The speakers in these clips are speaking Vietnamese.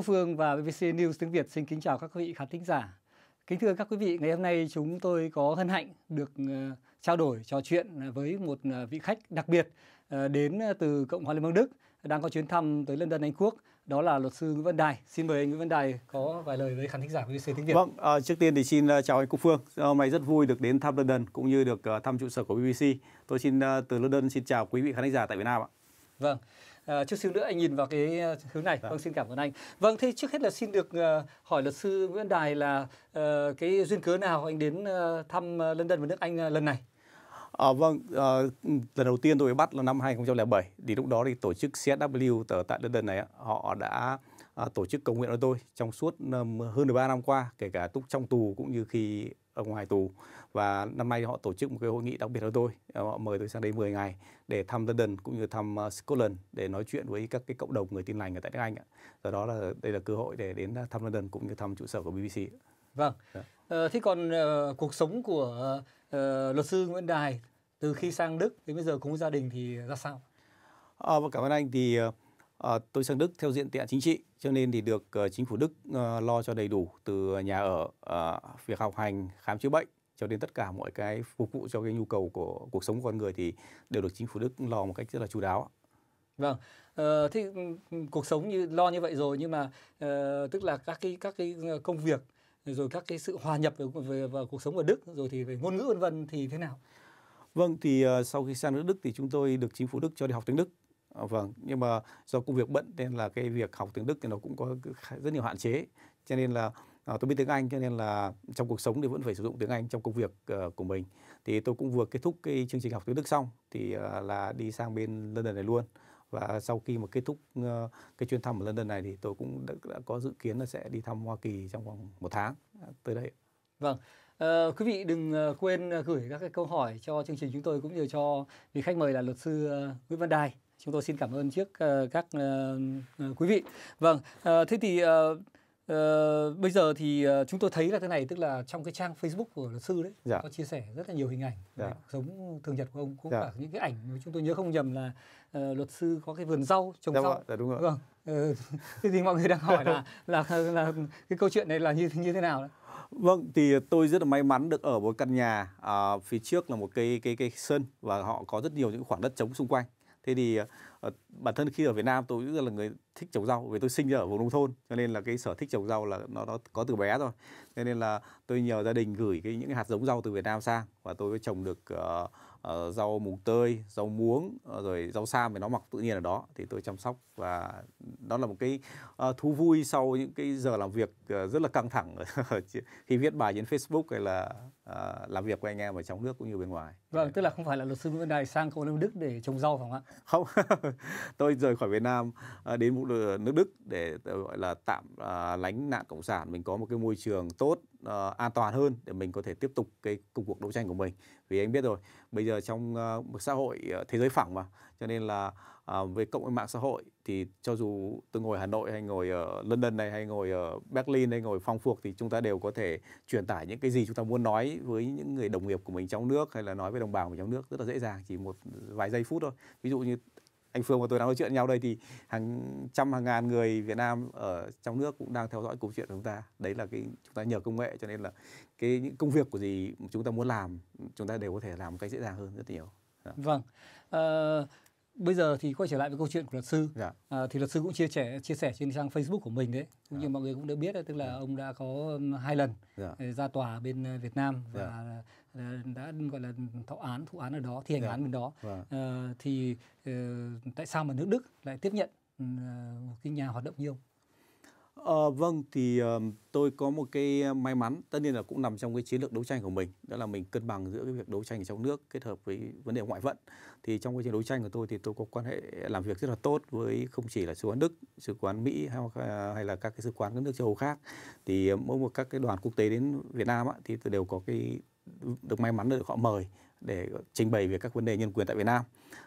Quốc Phương và BBC News tiếng Việt xin kính chào các quý vị khán thính giả. Kính thưa các quý vị, ngày hôm nay chúng tôi có hân hạnh được ờ, trao đổi trò chuyện với một ờ, vị khách đặc biệt ờ, đến từ Cộng hòa Liên bang Đức đang có chuyến thăm tới London Anh Quốc đó là luật sư Nguyễn Văn Đài. Xin mời anh Nguyễn Văn Đài có vài lời với khán thính giả của BBC tiếng Việt. Vâng, à, trước tiên thì xin chào anh Cúc Phương. Hôm nay rất vui được đến thăm London cũng như được thăm trụ sở của BBC. Tôi xin từ London xin chào quý vị khán thính giả tại Việt Nam ạ. Vâng. À, ờ, chút xíu nữa anh nhìn vào cái ờ, hướng này. Vâng. vâng, xin cảm ơn anh. Vâng, thì trước hết là xin được ờ, hỏi luật sư Nguyễn Đài là uh, cái duyên cớ nào anh đến thăm London và nước Anh lần này? À, vâng, à, lần đầu tiên tôi bắt là năm 2007 thì lúc đó thì tổ chức CSW ở tại London này họ đã à, tổ chức cầu nguyện cho tôi trong suốt um, hơn 13 năm qua kể cả túc trong tù cũng như khi ở ngoài tù và năm nay họ tổ chức một cái hội nghị đặc biệt hơn tôi ờ, họ mời tôi sang đây 10 ngày để thăm London cũng như thăm ờ, Scotland để nói chuyện với các cái cộng đồng người tin lành ở tại nước Anh do đó là đây là cơ hội để đến ờ, thăm London cũng như thăm trụ sở của BBC vâng dạ. ờ, thế còn uh, cuộc sống của uh, luật sư Nguyễn Đài từ khi sang Đức đến bây giờ cùng gia đình thì ra sao à, cảm ơn anh thì uh, tôi sang Đức theo diện tiện chính trị, cho nên thì được uh, chính phủ Đức uh, lo cho đầy đủ từ nhà ở, uh, việc học hành, khám chữa bệnh cho đến tất cả mọi cái phục vụ cho cái nhu cầu của cuộc sống của con người thì đều được chính phủ Đức lo một cách rất là chú đáo. Vâng, ờ, thì ừ, cuộc sống như lo như vậy rồi nhưng mà uh, tức là các cái các cái ờ, công việc rồi các cái sự hòa nhập về, về vào cuộc sống ở Đức rồi thì về ngôn ngữ vân vân thì thế nào? Vâng thì uh, sau khi sang nước Đức thì chúng tôi được chính phủ Đức cho đi học tiếng Đức. À, vâng, nhưng mà do công việc bận nên là cái việc học tiếng Đức thì nó cũng có rất nhiều hạn chế. Cho nên là à, tôi biết tiếng Anh cho nên là trong cuộc sống thì vẫn phải sử dụng tiếng Anh trong công việc uh, của mình thì tôi cũng vừa kết thúc cái chương trình học tiếng Đức xong thì uh, là đi sang bên London này luôn và sau khi mà kết thúc uh, cái chuyến thăm ở London này thì tôi cũng đã, đã có dự kiến là sẽ đi thăm Hoa Kỳ trong vòng một tháng tới đây. Vâng, Uh, quý vị đừng quên gửi các cái câu hỏi cho chương trình chúng tôi cũng như cho vị khách mời là luật sư Nguyễn Văn Đài. Chúng tôi xin cảm ơn trước uh, các uh, quý vị. Vâng, thế thì Ờ, bây giờ thì uh, chúng tôi thấy là thế này tức là trong cái trang Facebook của luật sư đấy dạ. có chia sẻ rất là nhiều hình ảnh dạ. Đấy, sống thường nhật của ông cũng dạ. cả những cái ảnh chúng tôi nhớ không nhầm là uh, luật sư có cái vườn rau trồng dạ, vâng rau dạ, đúng rồi. Vâng. Ừ, thì mọi người đang hỏi là, là là là cái câu chuyện này là như như thế nào đấy? Vâng, thì tôi rất là may mắn được ở một căn nhà à, phía trước là một cái cái cái sân và họ có rất nhiều những khoảng đất trống xung quanh thế thì uh, bản thân khi ở Việt Nam tôi cũng là người thích trồng rau vì tôi sinh ra ở vùng nông thôn cho nên là cái sở thích trồng rau là nó nó có từ bé rồi cho nên là tôi nhờ gia đình gửi cái những hạt giống rau từ Việt Nam sang và tôi trồng được uh, uh, rau mùng tơi rau muống ờ, rồi rau sam thì nó mọc tự nhiên ở đó thì tôi chăm sóc và đó là một cái ờ, thú vui sau những cái giờ làm việc rất là căng thẳng khi viết bài trên Facebook hay là làm việc với anh em ở trong nước cũng như bên ngoài vâng tức là không phải là luật sư Nguyễn Đài sang cộng đồng Đức để trồng rau phải không ạ không tôi rời khỏi Việt Nam đến nước Đức để gọi là tạm lánh nạn cộng sản mình có một cái môi trường tốt uh, an toàn hơn để mình có thể tiếp tục cái công cuộc đấu tranh của mình vì anh biết rồi bây giờ trong uh, xã hội uh, thế giới phẳng mà cho nên là uh, với cộng với mạng xã hội thì cho dù tôi ngồi Hà Nội hay ngồi ở London này hay ngồi ở Berlin hay ngồi Phong Phuộc thì chúng ta đều có thể truyền tải những cái gì chúng ta muốn nói với những người đồng nghiệp của mình trong nước hay là nói với đồng bào của trong nước rất là dễ dàng chỉ một vài giây phút thôi ví dụ như anh Phương và tôi đang nói chuyện nhau đây thì hàng trăm hàng ngàn người Việt Nam ở trong nước cũng đang theo dõi câu chuyện của chúng ta đấy là cái chúng ta nhờ công nghệ cho nên là cái những công việc của gì chúng ta muốn làm chúng ta đều có thể làm một cách dễ dàng hơn rất nhiều dạ. vâng uh bây giờ thì quay trở lại với câu chuyện của luật sư dạ. à, thì luật sư cũng chia sẻ chia sẻ trên trang Facebook của mình đấy cũng dạ. như mọi người cũng đã biết đấy, tức là dạ. ông đã có um, hai lần dạ. Ờ, ra tòa bên Việt Nam dạ. và dạ đã gọi là thọ án thụ án ở đó thi hành yeah. Dạ. án bên đó wow. Vâng. uh, ờ, thì uh, tại sao mà nước Đức lại tiếp nhận uh, một cái nhà hoạt động như ông? À, vâng thì uh, tôi có một cái may mắn tất nhiên là cũng nằm trong cái chiến lược đấu tranh của mình đó là mình cân bằng giữa cái việc đấu tranh ở trong nước kết hợp với vấn đề ngoại vận thì trong quá trình đấu tranh của tôi thì tôi có quan hệ làm việc rất là tốt với không chỉ là sứ quán Đức sứ quán Mỹ hay, hay là các cái sứ quán các nước châu Âu khác thì mỗi một các cái đoàn quốc tế đến Việt Nam á, thì tôi đều có cái được may mắn được họ mời để trình bày về các vấn đề nhân quyền tại Việt Nam.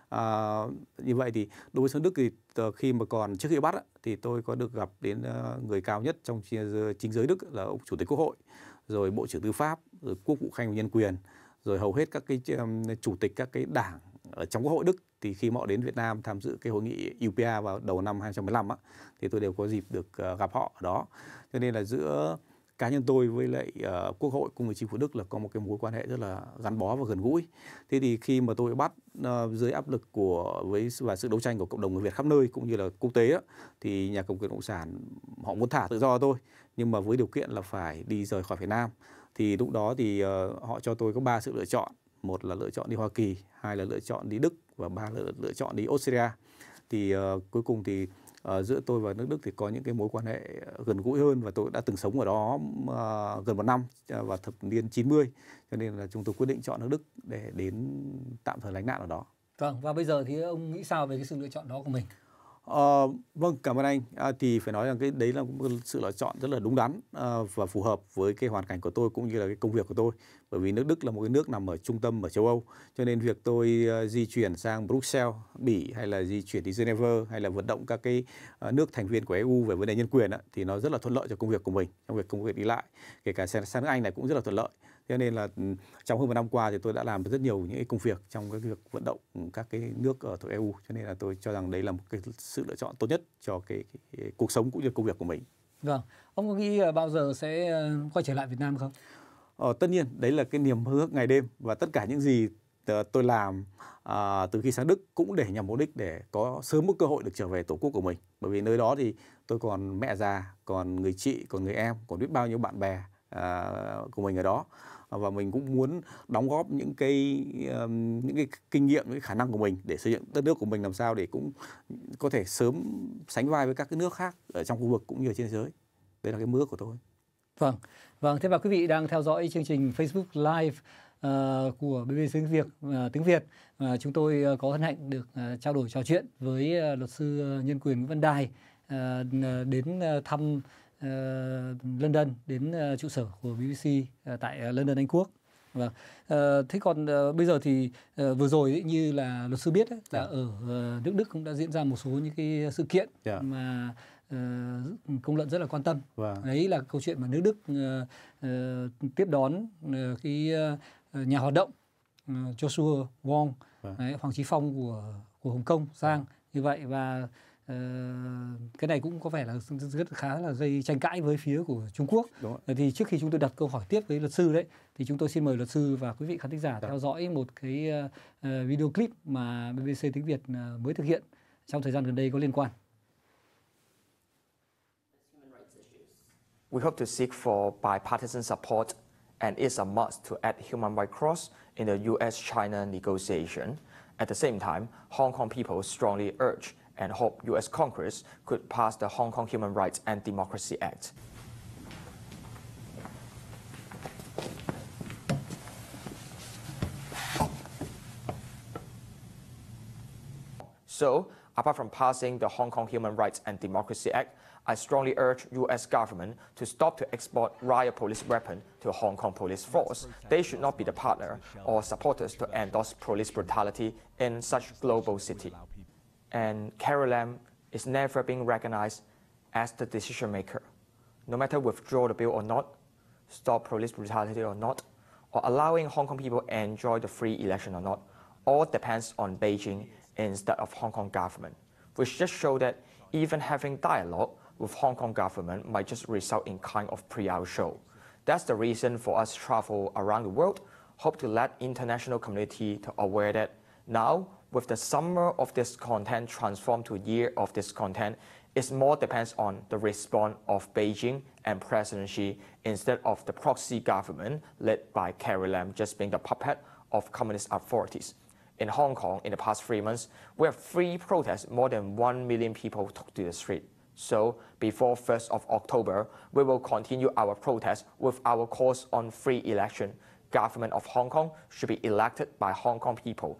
À, như vậy thì đối với Sơn Đức thì ờ, khi mà còn trước khi bắt thì tôi có được gặp đến ờ, người cao nhất trong ờ, chính giới Đức là ông Chủ tịch Quốc hội, rồi Bộ trưởng Tư pháp, rồi Quốc vụ Khanh nhân quyền, rồi hầu hết các cái chủ tịch các cái đảng ở trong Quốc hội Đức thì khi họ đến Việt Nam tham dự cái hội nghị UPA vào đầu năm 2015 á, thì tôi đều có dịp được gặp họ ở đó. Cho nên là giữa cá nhân tôi với lại uh, quốc hội cùng với chính phủ đức là có một cái mối quan hệ rất là gắn bó và gần gũi thế thì khi mà tôi bắt uh, dưới áp lực của với và sự đấu tranh của cộng đồng người việt khắp nơi cũng như là quốc tế đó, thì nhà cầm quyền cộng sản họ muốn thả tự do tôi nhưng mà với điều kiện là phải đi rời khỏi việt nam thì lúc đó thì uh, họ cho tôi có ba sự lựa chọn một là lựa chọn đi hoa kỳ hai là lựa chọn đi đức và ba là lựa chọn đi australia thì uh, cuối cùng thì uh, giữa tôi và nước Đức thì có những cái mối quan hệ gần gũi hơn và tôi đã từng sống ở đó uh, gần một năm uh, ờ, vào thập niên 90 cho nên là chúng tôi quyết định chọn nước Đức để đến tạm thời lánh nạn ở đó. Vâng và bây giờ thì ông nghĩ sao về cái sự lựa chọn đó của mình? Ờ, vâng, cảm ơn anh. À, thì phải nói rằng cái đấy là một sự lựa chọn rất là đúng đắn à, và phù hợp với cái hoàn cảnh của tôi cũng như là cái công việc của tôi. Bởi vì nước Đức là một cái nước nằm ở trung tâm ở châu Âu, cho nên việc tôi uh, di chuyển sang Bruxelles, Bỉ hay là di chuyển đi Geneva hay là vận động các cái uh, nước thành viên của EU về vấn đề nhân quyền á, thì nó rất là thuận lợi cho công việc của mình trong việc công việc đi lại. Kể cả sang nước Anh này cũng rất là thuận lợi. Thế nên là ừ, trong hơn một năm qua thì tôi đã làm rất nhiều những cái công việc trong cái việc vận động ừ, các cái nước ở thuộc EU. Cho nên là tôi cho rằng đấy là một cái sự lựa chọn tốt nhất cho cái, cái cuộc sống cũng như công việc của mình. Vâng, ông có nghĩ bao giờ sẽ ờ, quay trở lại Việt Nam không? Ờ, tất nhiên, đấy là cái niềm mơ ước ngày đêm và tất cả những gì ờ, tôi làm à, từ khi sang Đức cũng để nhằm mục đích để có sớm một cơ hội được trở về tổ quốc của mình. Bởi vì nơi đó thì tôi còn mẹ già, còn người chị, còn người em, còn biết bao nhiêu bạn bè À, của mình ở đó và mình cũng muốn đóng góp những cái những cái kinh nghiệm những cái khả năng của mình để xây dựng đất nước của mình làm sao để cũng có thể sớm sánh vai với các cái nước khác ở trong khu vực cũng như trên thế giới đây là cái mơ của tôi vâng vâng thế và quý vị đang theo dõi chương trình Facebook Live Uh, của BBC tiếng Việt uh, tiếng Việt uh, chúng tôi uh, có hân hạnh được uh, trao đổi trò chuyện với uh, luật sư uh, nhân quyền Văn Đài uh, đến uh, thăm Ờ, London đến ờ, trụ sở của BBC ờ, tại London Anh Quốc Vâng. À, thế còn à, bây giờ thì à, vừa rồi ấy, như là luật sư biết ấy, là yeah. Dạ. ở nước Đức cũng đã diễn ra một số những cái sự kiện yeah. Dạ. mà công luận rất là quan tâm. Wow. Vâng. Đấy là câu chuyện mà nước Đức tiếp đón cái nhà hoạt động Joshua Wong, wow. Vâng. đấy, Hoàng Chí Phong của của Hồng Kông sang wow. Vâng. như vậy và Ờ, cái này cũng có vẻ là rất khá là gây tranh cãi với phía của Trung Quốc. Đúng ờ, Thì trước khi chúng tôi đặt câu hỏi tiếp với luật sư đấy, thì chúng tôi xin mời luật sư và quý vị khán thính giả Đúng. Dạ. theo dõi một cái ờ, video clip mà BBC tiếng Việt mới thực hiện trong thời gian gần đây có liên quan. We hope to seek for bipartisan support and it's a must to add human rights cross in the u china negotiation. At the same time, Hong Kong people strongly urge and hope US Congress could pass the Hong Kong Human Rights and Democracy Act. So, apart from passing the Hong Kong Human Rights and Democracy Act, I strongly urge U.S. government to stop to export riot police weapon to Hong Kong police force. They should not be the partner or supporters to endorse police brutality in such global city and Carrie Lam is never being recognized as the decision maker, no matter withdraw the bill or not, stop police brutality or not, or allowing Hong Kong people enjoy the free election or not, all depends on Beijing instead of Hong Kong government, which just show that even having dialogue with Hong Kong government might just result in kind of pre-out show. That's the reason for us travel around the world, hope to let international community to aware that now with the summer of this content transformed to year of this content, it more depends on the response of Beijing and President Xi instead of the proxy government led by Carrie Lam just being the puppet of communist authorities. In Hong Kong, in the past three months, we have three protests, more than 1 million people took to the street. So before 1st of October, we will continue our protest with our calls on free election. Government of Hong Kong should be elected by Hong Kong people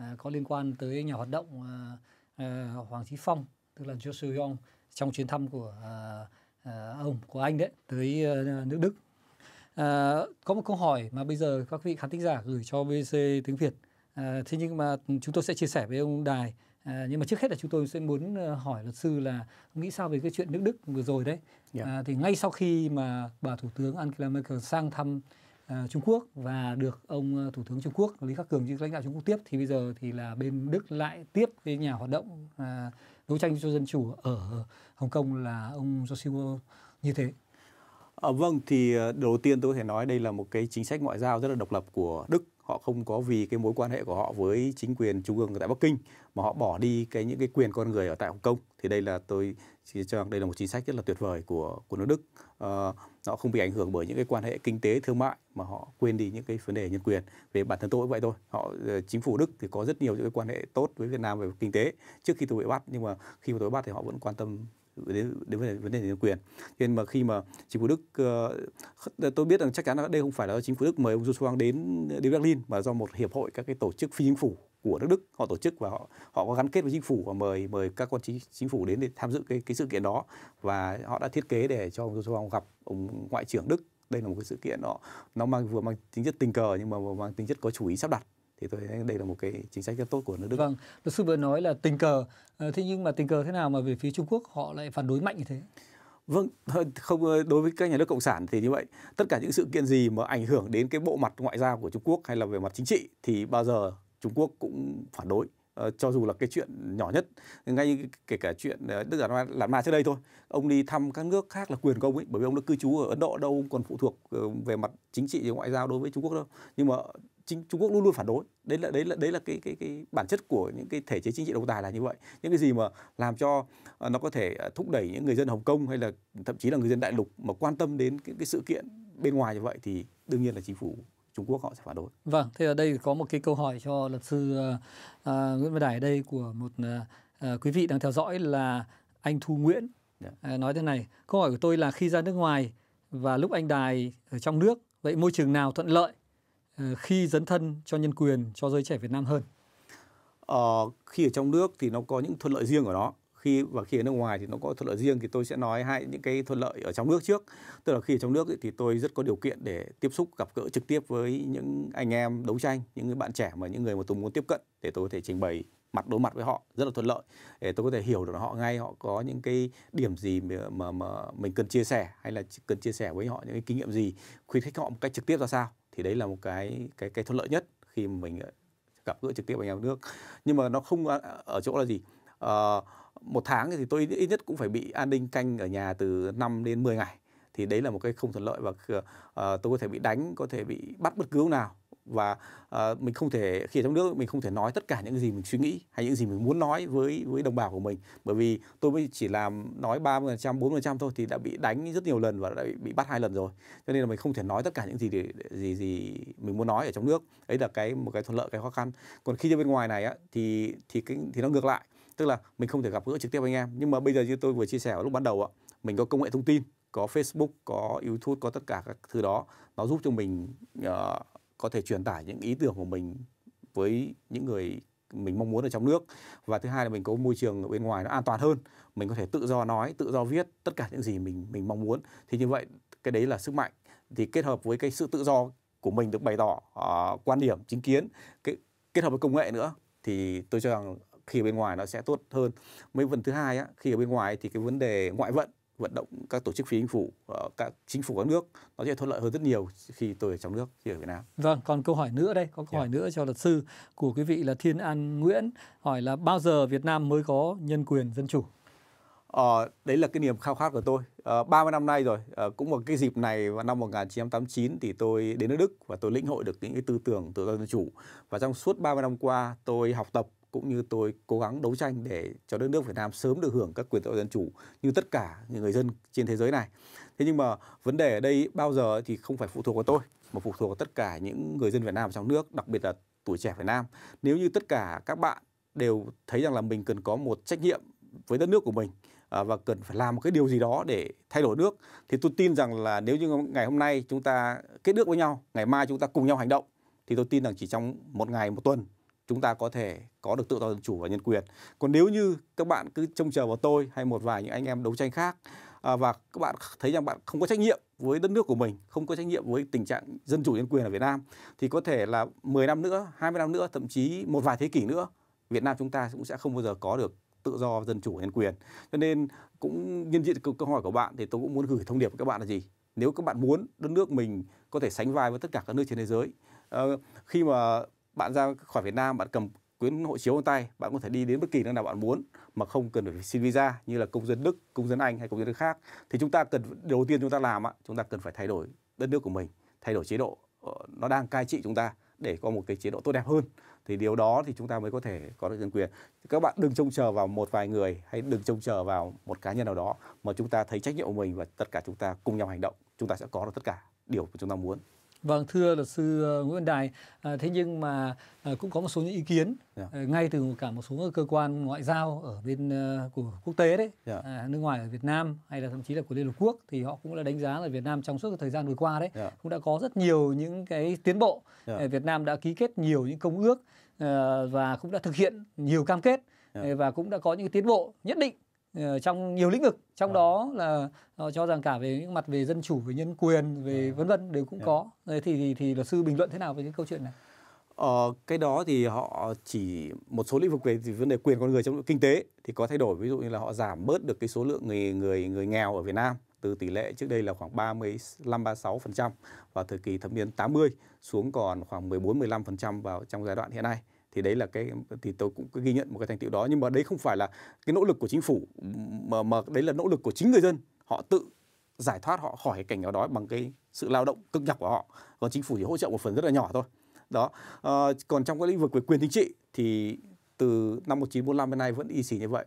À, có liên quan tới nhà hoạt động à, à, Hoàng Chí Phong tức là Joshua Yong trong chuyến thăm của à, à, ông của Anh đấy tới à, nước Đức à, có một câu hỏi mà bây giờ các vị khán thính giả gửi cho BBC tiếng Việt à, thế nhưng mà chúng tôi sẽ chia sẻ với ông Đài À, nhưng mà trước hết là chúng tôi sẽ muốn à, hỏi luật sư là nghĩ sao về cái chuyện nước Đức vừa rồi đấy. Yeah. Dạ. À, thì ngay sau khi mà bà thủ tướng Angela Merkel sang thăm À, trung Quốc và được ông à, Thủ tướng Trung Quốc Lý Khắc Cường như lãnh đạo Trung Quốc tiếp thì bây giờ thì là bên Đức lại tiếp cái nhà hoạt động uh, đấu tranh cho dân chủ ở Hồng Kông là ông Joshua như thế. À, vâng thì đầu tiên tôi có thể nói đây là một cái chính sách ngoại giao rất là độc lập của Đức họ không có vì cái mối quan hệ của họ với chính quyền trung ương tại Bắc Kinh mà họ bỏ đi cái những cái quyền con người ở tại Hồng Kông thì đây là tôi chỉ cho rằng đây là một chính sách rất là tuyệt vời của của nước Đức à, họ không bị ảnh hưởng bởi những cái quan hệ kinh tế thương mại mà họ quên đi những cái vấn đề nhân quyền về bản thân tôi cũng vậy thôi họ ờ, chính phủ đức thì có rất nhiều những cái quan hệ tốt với việt nam về kinh tế trước khi tôi bị bắt nhưng mà khi mà tôi bị bắt thì họ vẫn quan tâm đến vấn đề vấn đề nhân quyền nên mà khi mà chính phủ đức uh, tôi biết rằng chắc chắn là đây không phải là chính phủ Đức mời ông Joshua đến đến Berlin mà do một hiệp hội các cái tổ chức phi chính phủ của nước Đức họ tổ chức và họ họ có gắn kết với chính phủ và mời mời các quan chức chính phủ đến để tham dự cái cái sự kiện đó và họ đã thiết kế để cho ông Joshua gặp ông ngoại trưởng Đức đây là một cái sự kiện nó nó mang vừa mang tính chất tình cờ nhưng mà mang tính chất có chủ ý sắp đặt thì tôi thấy đây là một cái chính sách rất tốt của nước Đức. Vâng, luật sư vừa nói là tình cờ, ờ, thế nhưng mà tình cờ thế nào mà về phía Trung Quốc họ lại phản đối mạnh như thế? Vâng, không đối với các nhà nước cộng sản thì như vậy, tất cả những sự kiện gì mà ảnh hưởng đến cái bộ mặt ngoại giao của Trung Quốc hay là về mặt chính trị thì bao giờ Trung Quốc cũng phản đối ờ, cho dù là cái chuyện nhỏ nhất ngay như kể cả chuyện ờ, Đức Giả Ma, Lạt Ma trước đây thôi ông đi thăm các nước khác là quyền công ấy bởi vì ông đã cư trú ở Ấn Độ đâu còn phụ thuộc về mặt chính trị và ngoại giao đối với Trung Quốc đâu nhưng mà chính Trung Quốc luôn luôn phản đối đấy là đấy là đấy là cái cái cái bản chất của những cái thể chế chính trị độc tài là như vậy những cái gì mà làm cho ờ, nó có thể ờ, thúc đẩy những người dân Hồng Kông hay là thậm chí là người dân đại lục mà quan tâm đến cái, cái sự kiện bên ngoài như vậy thì đương nhiên là chính phủ Trung Quốc họ sẽ phản đối. Vâng, thế ở đây có một cái câu hỏi cho luật sư uh, Nguyễn Văn Đài ở đây của một uh, quý vị đang theo dõi là anh Thu Nguyễn yeah. Dạ. uh, nói thế này. Câu hỏi của tôi là khi ra nước ngoài và lúc anh Đài ở trong nước, vậy môi trường nào thuận lợi Ờ, khi dấn thân cho nhân quyền cho giới trẻ Việt Nam hơn? Ờ, khi ở trong nước thì nó có những thuận lợi riêng của nó khi và khi ở nước ngoài thì nó có thuận lợi riêng thì tôi sẽ nói hai những cái thuận lợi ở trong nước trước tức là khi ở trong nước thì tôi rất có điều kiện để tiếp xúc gặp gỡ trực tiếp với những anh em đấu tranh những người bạn trẻ mà những người mà tôi muốn tiếp cận để tôi có thể trình bày mặt đối mặt với họ rất là thuận lợi để tôi có thể hiểu được họ ngay họ có những cái điểm gì mà, mà, mà mình cần chia sẻ hay là cần chia sẻ với họ những cái kinh nghiệm gì khuyến khích họ một cách trực tiếp ra sao thì đấy là một cái cái cái thuận lợi nhất khi mà mình ờ, gặp gỡ trực tiếp anh em nước nhưng mà nó không à, ở chỗ là gì à, một tháng thì tôi ít nhất cũng phải bị an ninh canh ở nhà từ 5 đến 10 ngày thì đấy là một cái không thuận lợi và uh, tôi có thể bị đánh có thể bị bắt bất cứ nào và uh, mình không thể khi ở trong nước mình không thể nói tất cả những gì mình suy nghĩ hay những gì mình muốn nói với với đồng bào của mình bởi vì tôi mới chỉ làm nói 30% 40% thôi thì đã bị đánh rất nhiều lần và đã bị, bị bắt hai lần rồi cho nên là mình không thể nói tất cả những gì để, gì gì mình muốn nói ở trong nước ấy là cái một cái thuận lợi cái khó khăn còn khi ra bên ngoài này á, thì thì cái, thì nó ngược lại tức là mình không thể gặp gỡ trực tiếp anh em nhưng mà bây giờ như tôi vừa chia sẻ ở lúc ban đầu ạ mình có công nghệ thông tin có Facebook, có YouTube, có tất cả các thứ đó nó giúp cho mình uh, có thể truyền tải những ý tưởng của mình với những người mình mong muốn ở trong nước và thứ hai là mình có môi trường ở bên ngoài nó an toàn hơn mình có thể tự do nói tự do viết tất cả những gì mình mình mong muốn thì như vậy cái đấy là sức mạnh thì kết hợp với cái sự tự do của mình được bày tỏ uh, quan điểm chính kiến cái, kết hợp với công nghệ nữa thì tôi cho rằng khi ở bên ngoài nó sẽ tốt hơn mấy phần thứ hai á, khi ở bên ngoài thì cái vấn đề ngoại vận vận động các tổ chức phi chính phủ ờ, các chính phủ các nước nó sẽ thuận lợi hơn rất nhiều khi tôi ở trong nước khi ở Việt Nam. Vâng, còn câu hỏi nữa đây, có câu yeah. Dạ. hỏi nữa cho luật sư của quý vị là Thiên An Nguyễn hỏi là bao giờ Việt Nam mới có nhân quyền dân chủ? Ờ, đấy là cái niềm khao khát của tôi. Ờ, 30 năm nay rồi, ờ, cũng một cái dịp này vào năm 1989 thì tôi đến nước Đức và tôi lĩnh hội được những cái tư tưởng tự do dân chủ. Và trong suốt 30 năm qua tôi học tập cũng như tôi cố gắng đấu tranh để cho đất nước Việt Nam sớm được hưởng các quyền tự do dân chủ như tất cả những người dân trên thế giới này. Thế nhưng mà vấn đề ở đây bao giờ thì không phải phụ thuộc vào tôi mà phụ thuộc vào tất cả những người dân Việt Nam trong nước, đặc biệt là tuổi trẻ Việt Nam. Nếu như tất cả các bạn đều thấy rằng là mình cần có một trách nhiệm với đất nước của mình à, và cần phải làm một cái điều gì đó để thay đổi nước thì tôi tin rằng là nếu như ngày hôm nay chúng ta kết nước với nhau ngày mai chúng ta cùng nhau hành động thì tôi tin rằng chỉ trong một ngày một tuần chúng ta có thể có được tự do dân chủ và nhân quyền còn nếu như các bạn cứ trông chờ vào tôi hay một vài những anh em đấu tranh khác à, và các bạn thấy rằng bạn không có trách nhiệm với đất nước của mình không có trách nhiệm với tình trạng dân chủ nhân quyền ở Việt Nam thì có thể là 10 năm nữa 20 năm nữa thậm chí một vài thế kỷ nữa Việt Nam chúng ta cũng sẽ không bao giờ có được tự do dân chủ nhân quyền cho nên cũng nhân diện câu hỏi của bạn thì tôi cũng muốn gửi thông điệp với các bạn là gì nếu các bạn muốn đất nước mình có thể sánh vai với tất cả các nước trên thế giới à, khi mà bạn ra khỏi Việt Nam bạn cầm quyến hộ chiếu trong tay bạn có thể đi đến bất kỳ nơi nào bạn muốn mà không cần phải xin visa như là công dân Đức, công dân Anh hay công dân nước khác thì chúng ta cần đầu tiên chúng ta làm chúng ta cần phải thay đổi đất nước của mình thay đổi chế độ ờ, nó đang cai trị chúng ta để có một cái chế độ tốt đẹp hơn thì điều đó thì chúng ta mới có thể có được dân quyền các bạn đừng trông chờ vào một vài người hay đừng trông chờ vào một cá nhân nào đó mà chúng ta thấy trách nhiệm của mình và tất cả chúng ta cùng nhau hành động chúng ta sẽ có được tất cả điều mà chúng ta muốn Vâng, thưa luật sư ờ, Nguyễn Văn Đài, ờ, thế nhưng mà ờ, cũng có một số những ý kiến yeah. Dạ. ngay từ cả một số cơ quan ngoại giao ở bên của quốc tế đấy, yeah. Dạ. À, nước ngoài ở Việt Nam hay là thậm chí là của Liên Hợp Quốc thì họ cũng đã đánh giá là Việt Nam trong suốt thời gian vừa qua đấy yeah. Dạ. cũng đã có rất nhiều những cái tiến bộ. Yeah. Việt Nam đã ký kết nhiều những công ước và cũng đã thực hiện nhiều cam kết yeah. và cũng đã có những tiến bộ nhất định Ờ, trong nhiều lĩnh vực trong à. đó là họ ờ, cho rằng cả về những mặt về dân chủ về nhân quyền về à. vân vân đều cũng yeah. Dạ. có thì, thì thì luật sư bình luận thế nào về cái câu chuyện này Ờ, cái đó thì họ chỉ một số lĩnh vực về vấn đề quyền con người trong kinh tế thì có thay đổi ví dụ như là họ giảm bớt được cái số lượng người người người nghèo ở Việt Nam từ tỷ lệ trước đây là khoảng 35 36% vào thời kỳ thập niên 80 xuống còn khoảng 14 15% vào trong giai đoạn hiện nay thì đấy là cái thì tôi cũng ghi nhận một cái thành tiệu đó nhưng mà đấy không phải là cái nỗ lực của chính phủ mà mà đấy là nỗ lực của chính người dân họ tự giải thoát họ khỏi cái cảnh nghèo đói bằng cái sự lao động cực nhọc của họ còn chính phủ chỉ hỗ trợ một phần rất là nhỏ thôi đó à, còn trong cái lĩnh vực về quyền chính trị thì từ năm 1945 đến nay vẫn y xì như vậy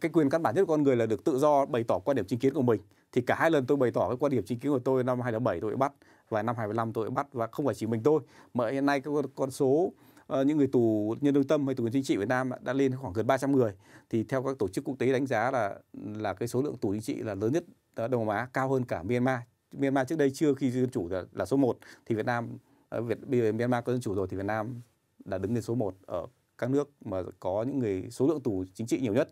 cái quyền căn bản nhất của con người là được tự do bày tỏ quan điểm chính kiến của mình thì cả hai lần tôi bày tỏ cái quan điểm chính kiến của tôi năm 2007 tôi bị bắt và năm 25 tôi bị bắt và không phải chỉ mình tôi mà hiện nay cái con số Ờ, những người tù nhân lương tâm hay tù nhân chính trị Việt Nam đã lên khoảng gần 300 người thì theo các tổ chức quốc tế đánh giá là là cái số lượng tù chính trị là lớn nhất ở Đông Nam Á cao hơn cả Myanmar Myanmar trước đây chưa khi dân chủ là, là số 1 thì Việt Nam ờ, Việt Myanmar có dân chủ rồi thì Việt Nam đã đứng lên số 1 ở các nước mà có những người số lượng tù chính trị nhiều nhất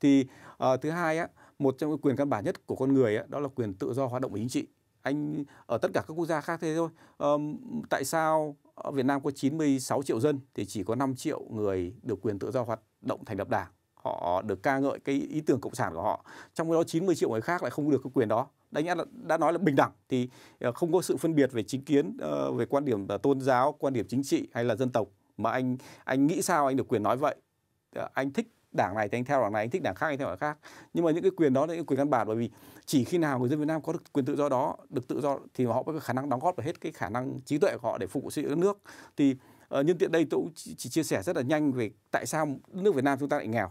thì uh, thứ hai á một trong những quyền căn bản nhất của con người á, đó là quyền tự do hoạt động của chính trị anh ở tất cả các quốc gia khác thế thôi um, tại sao Việt Nam có 96 triệu dân thì chỉ có 5 triệu người được quyền tự do hoạt động thành lập đảng họ được ca ngợi cái ý tưởng cộng sản của họ trong đó 90 triệu người khác lại không được cái quyền đó Đã là đã nói là bình đẳng thì ờ, không có sự phân biệt về chính kiến ờ, về quan điểm ờ, tôn giáo quan điểm chính trị hay là dân tộc mà anh anh nghĩ sao anh được quyền nói vậy anh thích đảng này thì anh theo đảng này anh thích đảng khác anh theo đảng khác nhưng mà những cái quyền đó là những quyền căn bản bởi vì chỉ khi nào người dân Việt Nam có được quyền tự do đó được tự do thì họ mới có khả năng đóng góp được hết cái khả năng trí tuệ của họ để phục vụ xây dựng đất nước thì uh, nhân tiện đây tôi cũng chỉ, chỉ chia sẻ rất là nhanh về tại sao nước Việt Nam chúng ta lại nghèo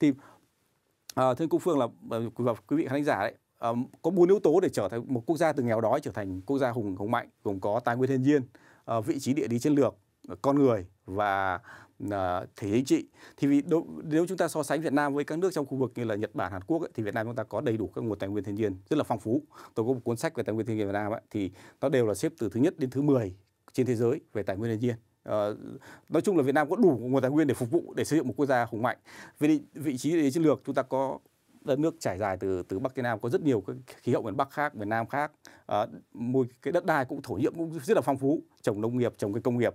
thì uh, thưa cô Phương là uh, quý vị khán giả đấy um, có bốn yếu tố để trở thành một quốc gia từ nghèo đói trở thành quốc gia hùng hùng mạnh gồm có tài nguyên thiên nhiên uh, vị trí địa lý chiến lược con người và thể chính trị thì vì nếu chúng ta so sánh Việt Nam với các nước trong khu vực như là Nhật Bản Hàn Quốc ấy, thì Việt Nam chúng ta có đầy đủ các nguồn tài nguyên thiên nhiên rất là phong phú tôi có một cuốn sách về tài nguyên thiên nhiên Việt Nam ấy, thì nó đều là xếp từ thứ nhất đến thứ 10 trên thế giới về tài nguyên thiên nhiên Uh, nói chung là Việt Nam có đủ nguồn tài nguyên để phục vụ để xây dựng một quốc gia hùng mạnh. Về vị trí địa chiến lược chúng ta có đất nước trải dài từ từ Bắc đến Nam có rất nhiều các khí hậu miền Bắc khác, miền Nam khác. À, uh, môi cái đất đai cũng thổ nhưỡng cũng rất là phong phú, trồng nông nghiệp, trồng cái công nghiệp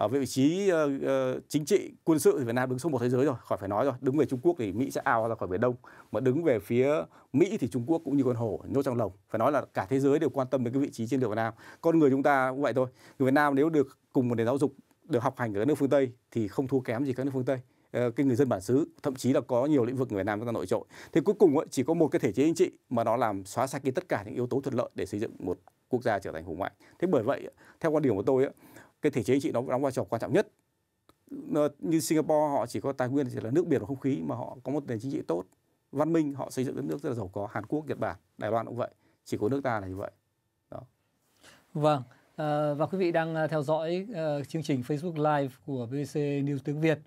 ở vị trí uh, chính trị quân sự thì Việt Nam đứng số một thế giới rồi khỏi phải nói rồi đứng về Trung Quốc thì Mỹ sẽ ao ra khỏi Biển Đông mà đứng về phía Mỹ thì Trung Quốc cũng như con hổ nhốt trong lồng phải nói là cả thế giới đều quan tâm đến cái vị trí trên lược Việt Nam con người chúng ta cũng vậy thôi người Việt Nam nếu được cùng một nền giáo dục được học hành ở các nước phương Tây thì không thua kém gì các nước phương Tây ờ, cái người dân bản xứ thậm chí là có nhiều lĩnh vực người Việt Nam chúng ta nội trội thì cuối cùng chỉ có một cái thể chế chính trị mà nó làm xóa sạch đi tất cả những yếu tố thuận lợi để xây dựng một quốc gia trở thành hùng mạnh thế bởi vậy theo quan điểm của tôi cái thể chế chính trị nó đóng vai trò quan trọng nhất như Singapore họ chỉ có tài nguyên chỉ là nước biển và không khí mà họ có một nền chính trị tốt văn minh họ xây dựng đất nước rất là giàu có Hàn Quốc Nhật Bản Đài Loan cũng vậy chỉ có nước ta là như vậy đó vâng ờ, và quý vị đang ờ, theo dõi ờ, chương trình Facebook Live của BBC News tiếng Việt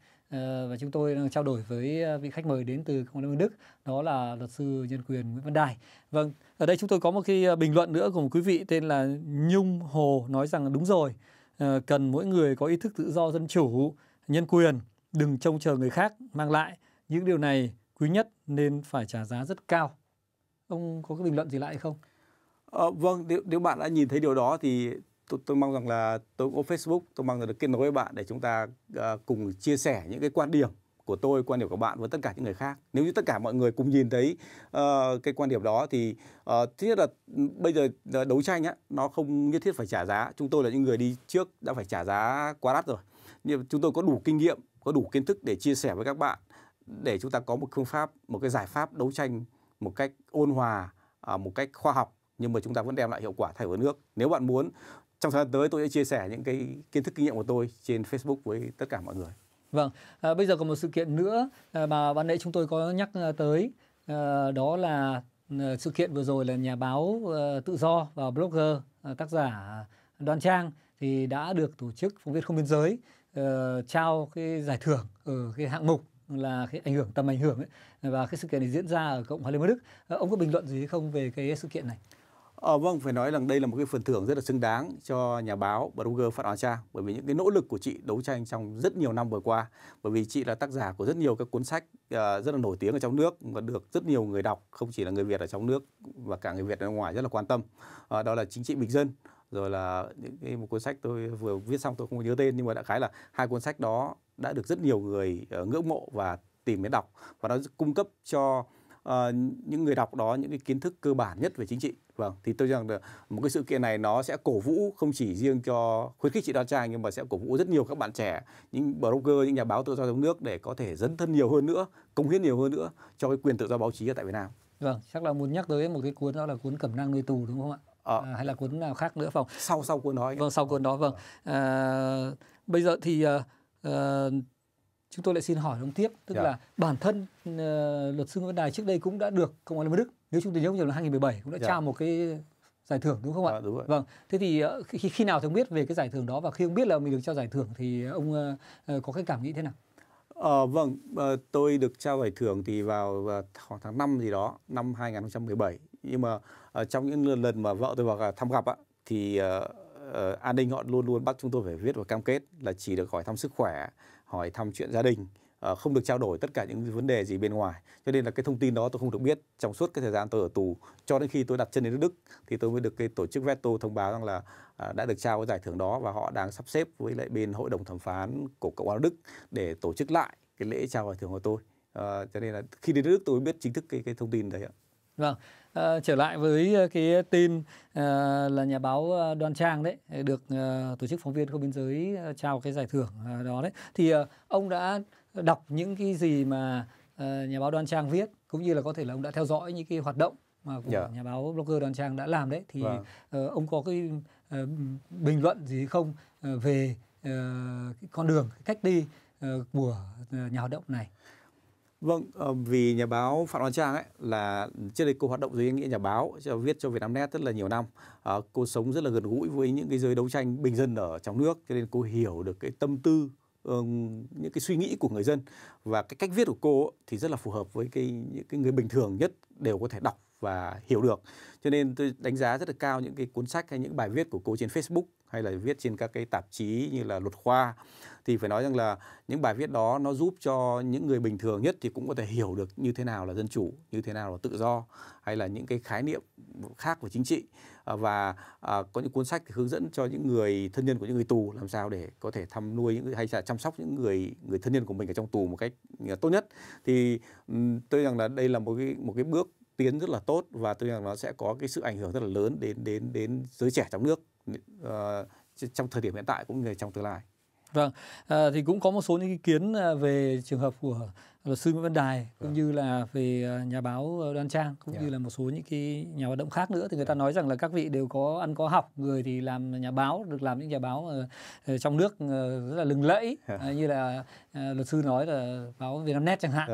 và chúng tôi đang trao đổi với vị khách mời đến từ cộng an Đức đó là luật sư nhân quyền Nguyễn Văn Đài. Vâng, ở đây chúng tôi có một cái bình luận nữa của một quý vị tên là Nhung Hồ nói rằng đúng rồi, Ờ, cần mỗi người có ý thức tự do dân chủ, nhân quyền, đừng trông chờ người khác mang lại. Những điều này quý nhất nên phải trả giá rất cao. Ông có cái bình luận gì lại không? À, vâng, nếu, nếu bạn đã nhìn thấy điều đó thì tôi, tôi mong rằng là tôi có Facebook, tôi mong rằng được kết nối với bạn để chúng ta uh, cùng chia sẻ những cái quan điểm của tôi quan điểm của bạn với tất cả những người khác nếu như tất cả mọi người cùng nhìn thấy uh, cái quan điểm đó thì uh, nhất là ừ, bây giờ ờ, đấu tranh á nó không nhất thiết phải trả giá chúng tôi là những người đi trước đã phải trả giá quá đắt rồi nhưng chúng tôi có đủ kinh nghiệm có đủ kiến thức để chia sẻ với các bạn để chúng ta có một phương pháp một cái giải pháp đấu tranh một cách ôn hòa uh, một cách khoa học nhưng mà chúng ta vẫn đem lại hiệu quả thay đổi nước nếu bạn muốn trong thời gian tới tôi sẽ chia sẻ những cái kiến thức kinh nghiệm của tôi trên Facebook với tất cả mọi người Vâng, à, bây giờ còn một sự kiện nữa à, mà ban nãy chúng tôi có nhắc à, tới à, đó là à, sự kiện vừa rồi là nhà báo à, tự do và blogger à, tác giả Đoan Trang thì đã được tổ chức phóng viên không biên giới uh, trao cái giải thưởng ở cái hạng mục là cái ảnh hưởng tầm ảnh hưởng ấy và cái sự kiện này diễn ra ở cộng hòa liên bang đức uh, ông có bình luận gì không về cái sự kiện này Ờ, vâng, phải nói rằng đây là một cái phần thưởng rất là xứng đáng cho nhà báo blogger Phạm Hoàng Trang bởi vì những cái nỗ lực của chị đấu tranh trong rất nhiều năm vừa qua bởi vì chị là tác giả của rất nhiều các cuốn sách uh, rất là nổi tiếng ở trong nước và được rất nhiều người đọc không chỉ là người Việt ở trong nước và cả người Việt ở ngoài rất là quan tâm uh, đó là chính trị bình dân rồi là những cái một cuốn sách tôi vừa viết xong tôi không nhớ tên nhưng mà đã khái là hai cuốn sách đó đã được rất nhiều người uh, ngưỡng mộ và tìm đến đọc và nó cung cấp cho uh, những người đọc đó những cái kiến thức cơ bản nhất về chính trị vâng thì tôi rằng một cái sự kiện này nó sẽ cổ vũ không chỉ riêng cho khuyến khích chị đoan trang nhưng mà sẽ cổ vũ rất nhiều các bạn trẻ những blogger những nhà báo tự do trong nước để có thể dấn thân nhiều hơn nữa công hiến nhiều hơn nữa cho cái quyền tự do báo chí ở tại việt nam vâng chắc là muốn nhắc tới một cái cuốn đó là cuốn cẩm nang nuôi tù đúng không ạ à. À, hay là cuốn nào khác nữa phòng sau sau cuốn đó vâng sau cuốn đó vâng à, bây giờ thì uh, chúng tôi lại xin hỏi ông tiếp tức yeah. Dạ. là bản thân uh, luật sư Nguyễn Đài trước đây cũng đã được công an Lâm Đức nếu chúng tôi nhớ nhầm là 2017 cũng đã yeah. Dạ. trao một cái giải thưởng đúng không ạ? À, đúng rồi. Vâng. Thế thì uh, khi khi nào thì ông biết về cái giải thưởng đó và khi ông biết là mình được trao giải thưởng thì ông uh, uh, có cái cảm nghĩ thế nào? À, vâng, à, tôi được trao giải thưởng thì vào khoảng tháng 5 gì đó, năm 2017. Nhưng mà à, trong những lần mà vợ tôi vào thăm gặp á, thì à, à, an ninh họ luôn luôn bắt chúng tôi phải viết và cam kết là chỉ được hỏi thăm sức khỏe hỏi thăm chuyện gia đình ờ, không được trao đổi tất cả những vấn đề gì bên ngoài cho nên là cái thông tin đó tôi không được biết trong suốt cái thời gian tôi ở tù cho đến khi tôi đặt chân đến nước Đức thì tôi mới được cái tổ chức Veto thông báo rằng là à, đã được trao cái giải thưởng đó và họ đang sắp xếp với lại bên hội đồng thẩm phán của cộng hòa Đức để tổ chức lại cái lễ trao giải thưởng của tôi à, cho nên là khi đến nước Đức tôi mới biết chính thức cái cái thông tin đấy ạ. Vâng. Ờ, trở lại với ờ, cái tin ờ, là nhà báo Đoan Trang đấy được tổ chức phóng viên không biên giới trao cái giải thưởng đó đấy thì ông đã đọc những cái gì mà nhà báo Đoan Trang viết cũng như là có thể là ông đã theo dõi những cái hoạt động mà của yeah. Dạ. nhà báo blogger Đoan Trang đã làm đấy thì Vâng. ông có cái bình luận gì không về con đường cách đi của nhà hoạt động này? Vâng, ờ, vì nhà báo Phạm Đoan Trang ấy là trước đây cô hoạt động dưới nghĩa nhà báo, viết cho Vietnamnet rất là nhiều năm. Ờ, cô sống rất là gần gũi với những cái giới đấu tranh bình dân ở trong nước, cho nên cô hiểu được cái tâm tư ờ, những cái suy nghĩ của người dân và cái cách viết của cô thì rất là phù hợp với cái những cái người bình thường nhất đều có thể đọc và hiểu được. Cho nên tôi đánh giá rất là cao những cái cuốn sách hay những bài viết của cô trên Facebook hay là viết trên các cái tạp chí như là luật khoa thì phải nói rằng là những bài viết đó nó giúp cho những người bình thường nhất thì cũng có thể hiểu được như thế nào là dân chủ, như thế nào là tự do hay là những cái khái niệm khác của chính trị à, và à, có những cuốn sách thì hướng dẫn cho những người thân nhân của những người tù làm sao để có thể thăm nuôi những hay là chăm sóc những người người thân nhân của mình ở trong tù một cách à, tốt nhất thì tôi rằng là đây là một cái một cái bước tiến rất là tốt và tôi rằng nó sẽ có cái sự ảnh hưởng rất là lớn đến đến đến giới trẻ trong nước uh, trong thời điểm hiện tại cũng như trong tương lai. Vâng, à, thì cũng có một số những ý kiến ờ, về trường hợp của luật sư Nguyễn Văn Đài cũng vâng. như là về ờ, nhà báo ờ, Đoan Trang cũng như dạ. là một số những cái nhà hoạt động khác nữa thì người ta dạ. nói rằng là các vị đều có ăn có học người thì làm nhà báo được làm những nhà báo ờ, trong nước rất là lừng lẫy dạ. như là luật sư nói là báo Vietnamnet chẳng hạn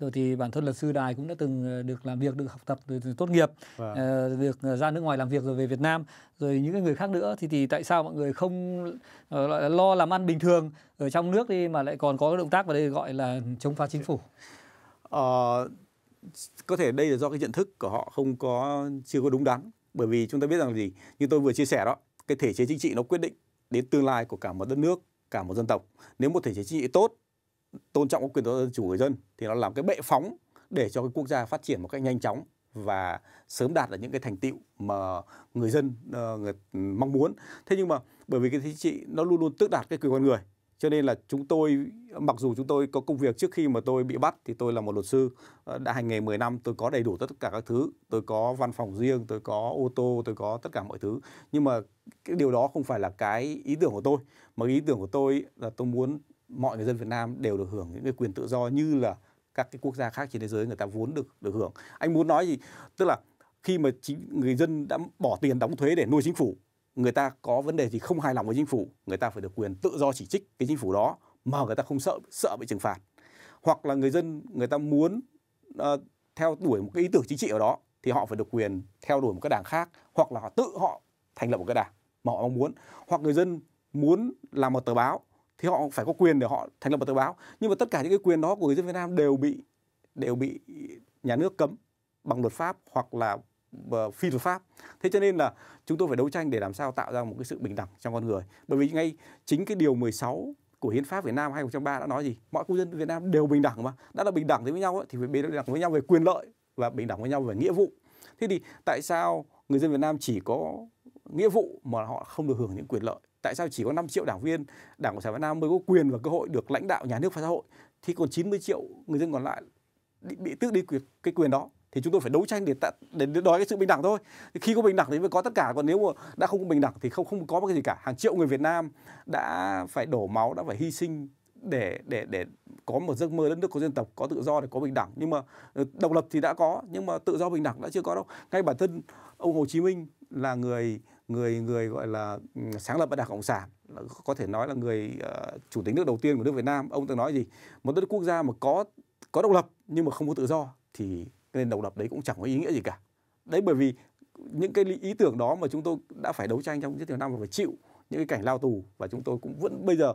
rồi thì bản thân luật sư Đài cũng đã từng được làm việc được học tập được, tốt nghiệp vâng. được ra nước ngoài làm việc rồi về Việt Nam rồi những người khác nữa thì thì tại sao mọi người không lo làm ăn bình thường ở trong nước đi mà lại còn có cái động tác vào đây gọi là chống phá chính phủ ờ, có thể đây là do cái nhận thức của họ không có chưa có đúng đắn bởi vì chúng ta biết rằng gì như tôi vừa chia sẻ đó cái thể chế chính trị nó quyết định đến tương lai của cả một đất nước cả một dân tộc nếu một thể chế chính trị tốt tôn trọng các quyền dân chủ người dân thì nó làm cái bệ phóng để cho cái quốc gia phát triển một cách nhanh chóng và sớm đạt được những cái thành tựu mà người dân ờ, người mong muốn thế nhưng mà bởi vì cái chính trị nó luôn luôn tước đạt cái quyền con người cho nên là chúng tôi mặc dù chúng tôi có công việc trước khi mà tôi bị bắt thì tôi là một luật sư ờ, đã hành nghề 10 năm tôi có đầy đủ tất cả các thứ tôi có văn phòng riêng tôi có ô tô tôi có tất cả mọi thứ nhưng mà cái điều đó không phải là cái ý tưởng của tôi mà ý tưởng của tôi là tôi muốn mọi người dân Việt Nam đều được hưởng những cái quyền tự do như là các cái quốc gia khác trên thế giới người ta vốn được được hưởng anh muốn nói gì tức là khi mà chính người dân đã bỏ tiền đóng thuế để nuôi chính phủ người ta có vấn đề thì không hài lòng với chính phủ người ta phải được quyền tự do chỉ trích cái chính phủ đó mà người ta không sợ sợ bị trừng phạt hoặc là người dân người ta muốn uh, theo đuổi một cái ý tưởng chính trị ở đó thì họ phải được quyền theo đuổi một cái đảng khác hoặc là họ tự họ thành lập một cái đảng mà họ mong muốn hoặc người dân muốn làm một tờ báo thì họ phải có quyền để họ thành lập một tờ báo nhưng mà tất cả những cái quyền đó của người dân Việt Nam đều bị đều bị nhà nước cấm bằng luật pháp hoặc là phi luật pháp thế cho nên là chúng tôi phải đấu tranh để làm sao tạo ra một cái sự bình đẳng trong con người bởi vì ngay chính cái điều 16 của hiến pháp Việt Nam 2003 đã nói gì mọi công dân Việt Nam đều bình đẳng mà đã là bình đẳng với nhau thì phải bình đẳng với nhau về quyền lợi và bình đẳng với nhau về nghĩa vụ thế thì tại sao người dân Việt Nam chỉ có nghĩa vụ mà họ không được hưởng những quyền lợi tại sao chỉ có 5 triệu đảng viên đảng cộng sản Việt Nam mới có quyền và cơ hội được lãnh đạo nhà nước và xã hội thì còn 90 triệu người dân còn lại bị tước đi quyền cái quyền đó thì chúng tôi phải đấu tranh để tạ, để đòi cái sự bình đẳng thôi thì khi có bình đẳng thì mới có tất cả còn nếu mà đã không có bình đẳng thì không không có một cái gì cả hàng triệu người Việt Nam đã phải đổ máu đã phải hy sinh để để để có một giấc mơ đất nước có dân tộc có tự do để có bình đẳng nhưng mà ừ, độc lập thì đã có nhưng mà tự do bình đẳng đã chưa có đâu ngay bản thân ông Hồ Chí Minh là người người người gọi là ừ, sáng lập đảng cộng sản có thể nói là người uh, chủ tịch nước đầu tiên của nước Việt Nam ông từng nói gì một đất quốc gia mà có có độc lập nhưng mà không có tự do thì cái nên độc lập đấy cũng chẳng có ý nghĩa gì cả. Đấy bởi vì những cái ý tưởng đó mà chúng tôi đã phải đấu tranh trong rất nhiều năm và phải chịu những cái cảnh lao tù và chúng tôi cũng vẫn bây giờ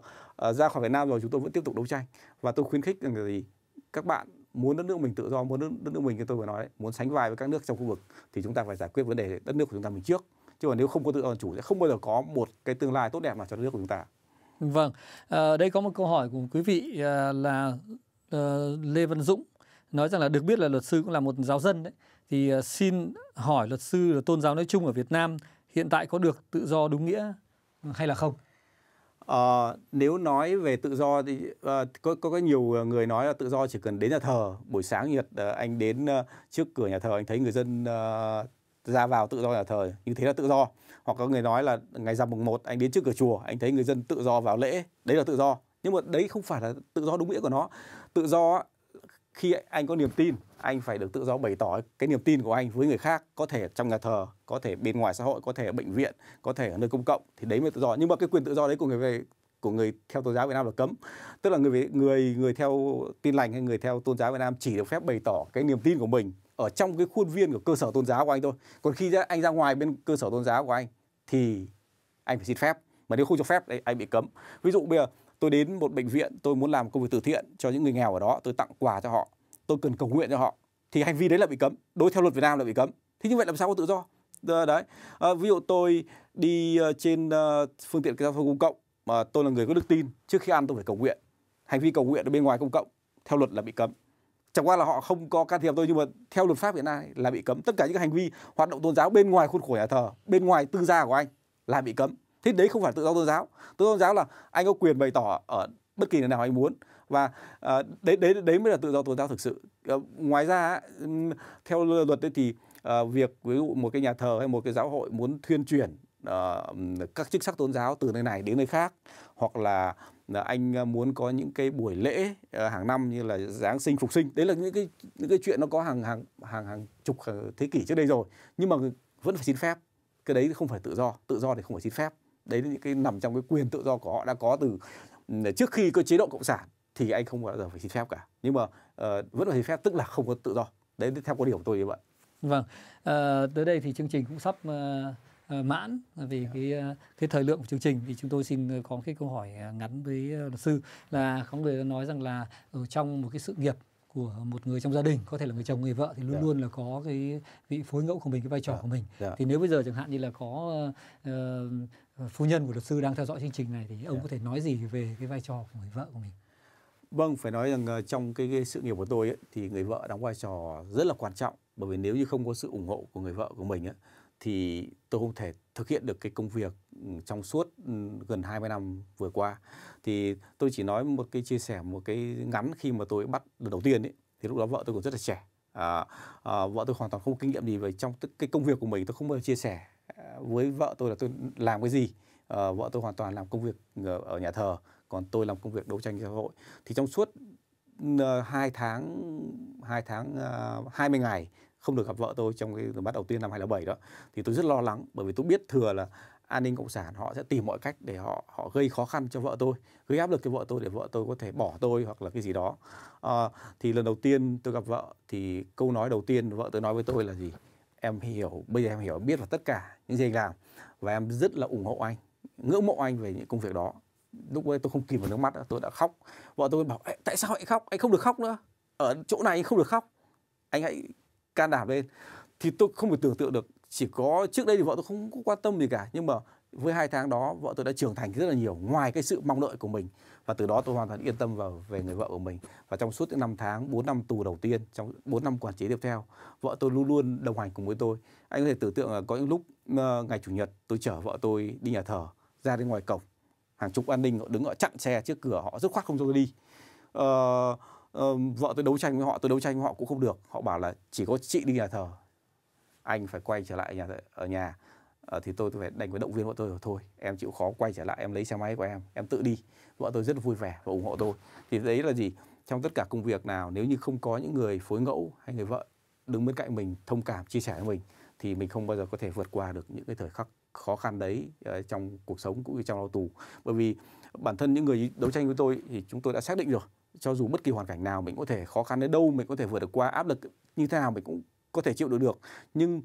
uh, ra khỏi Việt Nam rồi chúng tôi vẫn tiếp tục đấu tranh và tôi khuyến khích rằng là gì các bạn muốn đất nước mình tự do muốn đất, đất nước mình như tôi vừa nói đấy, muốn sánh vai với các nước trong khu vực thì chúng ta phải giải quyết vấn đề đất nước của chúng ta mình trước chứ còn nếu không có tự do chủ sẽ không bao giờ có một cái tương lai tốt đẹp nào cho đất nước của chúng ta vâng à, đây có một câu hỏi của quý vị à, là à, Lê Văn Dũng nói rằng là được biết là luật sư cũng là một giáo dân đấy thì ờ, xin hỏi luật sư tôn giáo nói chung ở Việt Nam hiện tại có được tự do đúng nghĩa hay là không? À, nếu nói về tự do thì à, có, có có nhiều người nói là tự do chỉ cần đến nhà thờ buổi sáng nhật à, anh đến à, trước cửa nhà thờ anh thấy người dân à, ra vào tự do nhà thờ như thế là tự do hoặc có người nói là ngày rằm mùng 1 anh đến trước cửa chùa anh thấy người dân tự do vào lễ đấy là tự do nhưng mà đấy không phải là tự do đúng nghĩa của nó tự do khi anh có niềm tin anh phải được tự do bày tỏ cái niềm tin của anh với người khác có thể trong nhà thờ có thể bên ngoài xã hội có thể ở bệnh viện có thể ở nơi công cộng thì đấy mới tự do nhưng mà cái quyền tự do đấy của người về của người theo tôn giáo Việt Nam là cấm tức là người người người theo tin lành hay người theo tôn giáo Việt Nam chỉ được phép bày tỏ cái niềm tin của mình ở trong cái khuôn viên của cơ sở tôn giáo của anh thôi còn khi anh ra ngoài bên cơ sở tôn giáo của anh thì anh phải xin phép mà nếu không cho phép thì anh bị cấm ví dụ bây giờ tôi đến một bệnh viện tôi muốn làm công việc từ thiện cho những người nghèo ở đó tôi tặng quà cho họ tôi cần cầu nguyện cho họ thì hành vi đấy là bị cấm đối theo luật Việt Nam là bị cấm thế như vậy làm sao có tự do đấy à, ví dụ tôi đi ờ, trên ờ, phương tiện giao thông công cộng mà tôi là người có đức tin trước khi ăn tôi phải cầu nguyện hành vi cầu nguyện ở bên ngoài công cộng theo luật là bị cấm chẳng qua là họ không có can thiệp tôi nhưng mà theo luật pháp hiện nay là bị cấm tất cả những hành vi hoạt động tôn giáo bên ngoài khuôn khổ nhà thờ bên ngoài tư gia của anh là bị cấm thế đấy không phải tự do tôn giáo tự do tôn giáo là anh có quyền bày tỏ ở bất kỳ nơi nào anh muốn và uh, đấy đấy đấy mới là tự do tôn giáo thực sự uh, ngoài ra theo luật đấy thì uh, việc ví dụ một cái nhà thờ hay một cái giáo hội muốn thuyên truyền uh, các chức sắc tôn giáo từ nơi này đến nơi khác hoặc là anh muốn có những cái buổi lễ hàng năm như là giáng sinh phục sinh đấy là những cái những cái chuyện nó có hàng hàng hàng hàng chục thế kỷ trước đây rồi nhưng mà vẫn phải xin phép cái đấy không phải tự do tự do thì không phải xin phép đấy là những cái nằm trong cái quyền tự do của họ đã có từ ừ, trước khi có chế độ cộng sản thì anh không bao giờ phải xin phép cả nhưng mà uh, vẫn phải xin phép tức là không có tự do đấy theo quan điểm của tôi như vậy vâng uh, tới đây thì chương trình cũng sắp uh, uh, mãn vì cái uh, cái thời lượng của chương trình thì chúng tôi xin có cái câu hỏi ngắn với luật sư là có người nói rằng là ở ừ, trong một cái sự nghiệp của một người trong gia đình có thể là người chồng người vợ thì luôn yeah. Dạ. luôn là có cái vị phối ngẫu của mình cái vai trò yeah. Dạ. của mình yeah. Dạ. thì nếu bây giờ chẳng hạn như là có uh, phu nhân của luật sư đang theo dõi chương trình này thì ông yeah. có thể nói gì về cái vai trò của người vợ của mình vâng phải nói rằng ờ, trong cái, cái sự nghiệp của tôi ấy, thì người vợ đóng vai trò rất là quan trọng bởi vì nếu như không có sự ủng hộ của người vợ của mình ấy, thì tôi không thể thực hiện được cái công việc ừ, trong suốt ừ, gần 20 năm vừa qua thì tôi chỉ nói một cái chia sẻ một cái ngắn khi mà tôi bắt lần đầu tiên ấy thì lúc đó vợ tôi còn rất là trẻ à, à, vợ tôi hoàn toàn không kinh nghiệm gì về trong cái công việc của mình tôi không bao giờ chia sẻ à, với vợ tôi là tôi làm cái gì à, vợ tôi hoàn toàn làm công việc ờ, ở nhà thờ còn tôi làm công việc đấu tranh xã hội thì trong suốt ừ, hai tháng hai tháng ờ, hai mươi ngày không được gặp vợ tôi trong cái bắt đầu tiên năm 2007 đó thì tôi rất lo lắng bởi vì tôi biết thừa là an ninh cộng sản họ sẽ tìm mọi cách để họ họ gây khó khăn cho vợ tôi gây áp lực cho vợ tôi để vợ tôi có thể bỏ tôi hoặc là cái gì đó à, thì lần đầu tiên tôi gặp vợ thì câu nói đầu tiên vợ tôi nói với tôi là gì em hiểu bây giờ em hiểu biết và tất cả những gì anh làm và em rất là ủng hộ anh ngưỡng mộ anh về những công việc đó lúc ấy tôi không kìm được nước mắt tôi đã khóc vợ tôi bảo tại sao anh khóc anh không được khóc nữa ở chỗ này anh không được khóc anh hãy can đảm lên thì tôi không thể tưởng tượng được chỉ có trước đây thì vợ tôi không có quan tâm gì cả nhưng mà với hai tháng đó vợ tôi đã trưởng thành rất là nhiều ngoài cái sự mong đợi của mình và từ đó tôi hoàn toàn yên tâm vào về người vợ của mình và trong suốt những năm tháng 4 năm tù đầu tiên trong 4 năm quản chế tiếp theo vợ tôi luôn luôn đồng hành cùng với tôi anh có thể tưởng tượng là có những lúc ờ, ngày chủ nhật tôi chở vợ tôi đi nhà thờ ra đến ngoài cổng hàng chục an ninh họ đứng họ chặn xe trước cửa họ rất khoát không cho tôi đi uh, uh, vợ tôi đấu tranh với họ tôi đấu tranh với họ cũng không được họ bảo là chỉ có chị đi nhà thờ anh phải quay trở lại nhà thờ, ở nhà uh, thì tôi, tôi phải đành với động viên vợ tôi rồi thôi em chịu khó quay trở lại em lấy xe máy của em em tự đi vợ tôi rất vui vẻ và ủng hộ tôi thì đấy là gì trong tất cả công việc nào nếu như không có những người phối ngẫu hay người vợ đứng bên cạnh mình thông cảm chia sẻ với mình thì mình không bao giờ có thể vượt qua được những cái thời khắc khó khăn đấy ờ, trong cuộc sống cũng như trong lao tù bởi vì bản thân những người đấu tranh với tôi thì chúng tôi đã xác định rồi cho dù bất kỳ hoàn cảnh nào mình có thể khó khăn đến đâu mình có thể vượt được qua áp lực như thế nào mình cũng có thể chịu được được nhưng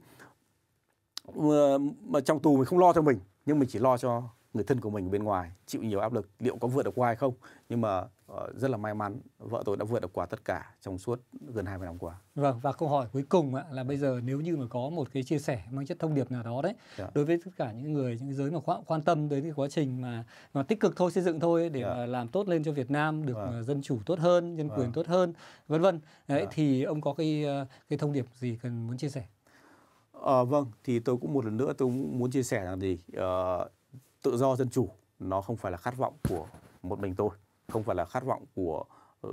mà, ờ, mà trong tù mình không lo cho mình nhưng mình chỉ lo cho người thân của mình bên ngoài chịu nhiều áp lực liệu có vượt được qua hay không nhưng mà Ờ, rất là may mắn vợ tôi đã vượt được qua tất cả trong suốt gần 20 năm qua. Vâng và câu hỏi cuối cùng ạ là bây dạ. giờ nếu như mà có một cái chia sẻ mang chất thông điệp nào đó đấy yeah. Dạ. đối với tất cả những người những giới mà quan, tâm đến cái quá trình mà mà tích cực thôi xây dựng thôi để yeah. Dạ. mà làm tốt lên cho Việt Nam được yeah. Vâng. Ờ, dân chủ tốt hơn, nhân quyền vâng. tốt hơn, vân vân. Đấy yeah. thì ông có cái ờ, cái thông điệp gì cần muốn chia sẻ? À, vâng thì tôi cũng một lần nữa tôi muốn chia sẻ rằng gì à, tự do dân chủ nó không phải là khát vọng của một mình tôi không phải là khát vọng của ờ,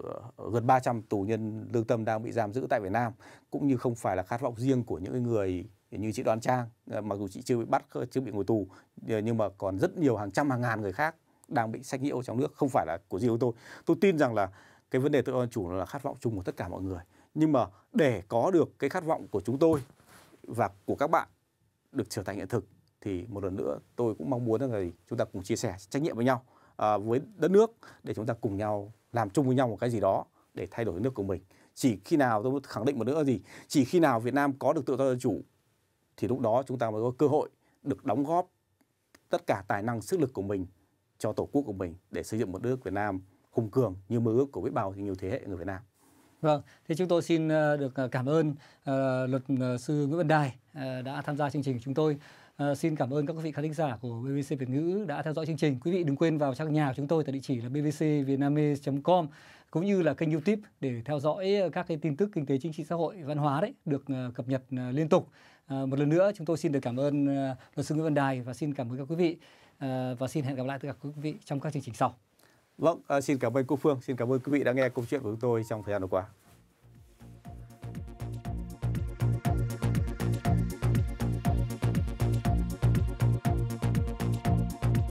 gần 300 tù nhân lương tâm đang bị giam giữ tại Việt Nam cũng như không phải là khát vọng riêng của những người như chị Đoan Trang ờ, mặc dù chị chưa bị bắt ờ, chưa bị ngồi tù nhưng mà còn rất nhiều hàng trăm hàng ngàn người khác đang bị sách nhiễu trong nước không phải là của riêng tôi tôi tin rằng là cái vấn đề tự do chủ là khát vọng chung của tất cả mọi người nhưng mà để có được cái khát vọng của chúng tôi và của các bạn được trở thành hiện thực thì một lần nữa tôi cũng mong muốn rằng là chúng ta cùng chia sẻ trách nhiệm với nhau À, với đất nước để chúng ta cùng nhau làm chung với nhau một cái gì đó để thay đổi nước của mình chỉ khi nào tôi khẳng định một nữa gì chỉ khi nào Việt Nam có được tự do dân chủ thì lúc đó chúng ta mới có cơ hội được đóng góp tất cả tài năng sức lực của mình cho tổ quốc của mình để xây dựng một nước Việt Nam hùng cường như mơ ước của biết bao nhiều thế hệ người Việt Nam. Vâng, thì chúng tôi xin ờ, được ờ, cảm ơn uh, luật sư Nguyễn Văn Đài uh, đã tham gia chương trình của chúng tôi. À, xin cảm ơn các quý vị khán thính giả của BBC Việt ngữ đã theo dõi chương trình. Quý vị đừng quên vào trang nhà của chúng tôi tại địa chỉ là bbcvietnamese.com cũng như là kênh YouTube để theo dõi ờ, các cái tin tức kinh tế chính trị xã hội văn hóa đấy được ờ, cập nhật liên tục. À, một lần nữa chúng tôi xin được cảm ơn luật sư Nguyễn Văn Đài và xin cảm ơn các quý vị à, và xin hẹn gặp lại tất cả quý vị trong các chương trình sau. Vâng, xin cảm ơn cô Phương, xin cảm ơn quý vị đã nghe câu chuyện của chúng tôi trong thời gian vừa qua.